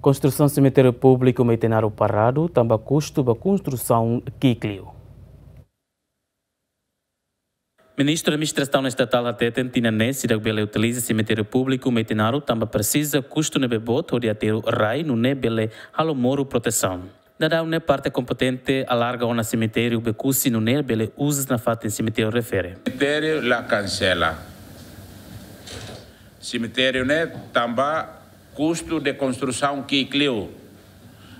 Construção do cemitério público Meitenaro Parrado, também custo da construção Kiklio. Ministro da Administração Estatal até Tentina Nessi da Bele utiliza cemitério público Meitenaro, também precisa custo nebeboto de atero RAI no Nebele Halomoro Proteção. Dada uma parte competente alarga o cemitério becusi no Nebele usa na fata em cemitério refere. Cemitério la cancela. Cemitério ne né, também custo de construção que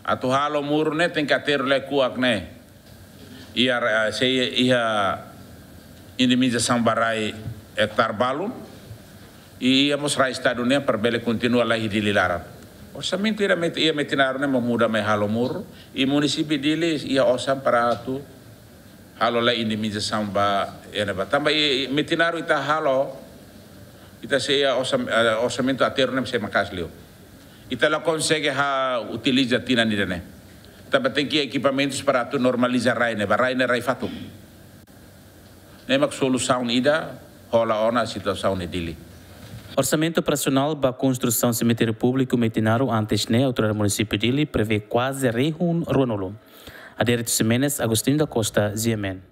a Atu halo muro né tem que ter le ne. Ia se ia indemnização barai é tarbalo E ia mostrar estado né para bele continua lá e dililara. Orçamento ia met ia metinar ne muda me halo muro e município dele ia osam para tu halo la e indemnização ba ene ba. Tamba ia metinar ita e halo ita e se ia eh, orçamento aterno se makas Então ela consegue ha, a tina nirene. Também tem que equipamentos para tu normaliza raine, a raine rai nem a solução ida rola ona situação dili. Orçamento operacional para a construção do cemitério público metinaro antes ne autoridade município dili prevê quase um ronolo. A de Simenes, Agostinho da Costa, Ziemen.